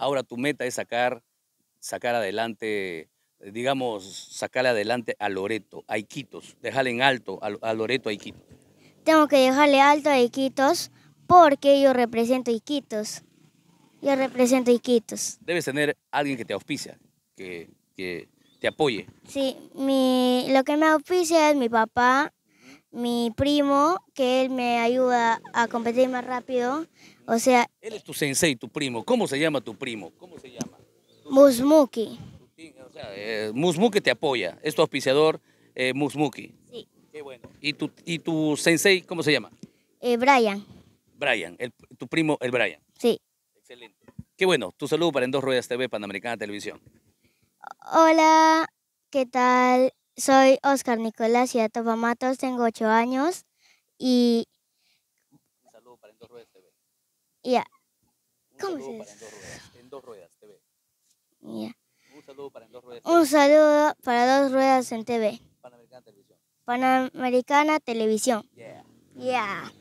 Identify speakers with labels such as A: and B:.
A: Ahora tu meta es sacar, sacar adelante, digamos, sacarle adelante a Loreto, a Iquitos, dejarle en alto a, Loreto, a Iquitos.
B: Tengo que dejarle alto a Iquitos porque yo represento Iquitos. Yo represento Iquitos.
A: Debes tener alguien que te auspicia, que, te apoye.
B: Sí, lo que me auspicia es mi papá, mi primo, que él me ayuda a competir más rápido. O sea...
A: Él es tu sensei, tu primo. ¿Cómo se llama tu primo? ¿Cómo se llama?
B: Musmuki. O
A: eh, Musmuki te apoya. Es tu auspiciador, eh, Musmuki. Sí. Qué bueno. ¿Y tu, ¿Y tu sensei cómo se llama?
B: Eh, Brian.
A: Brian, tu primo, el Brian. Sí. Excelente. Qué bueno. Tu saludo para En Dos Ruedas TV, Panamericana Televisión.
B: Hola, ¿qué tal? Soy Oscar Nicolás de Matos, tengo ocho años y...
A: Un saludo para En Dos Ruedas TV.
B: Ya. Yeah. ¿Cómo se dice?
A: En Dos Ruedas TV.
B: Yeah. Un saludo para En Dos Ruedas TV. Un saludo para Dos Ruedas en TV. Panamericana Televisión. Panamericana Televisión. Yeah. Yeah.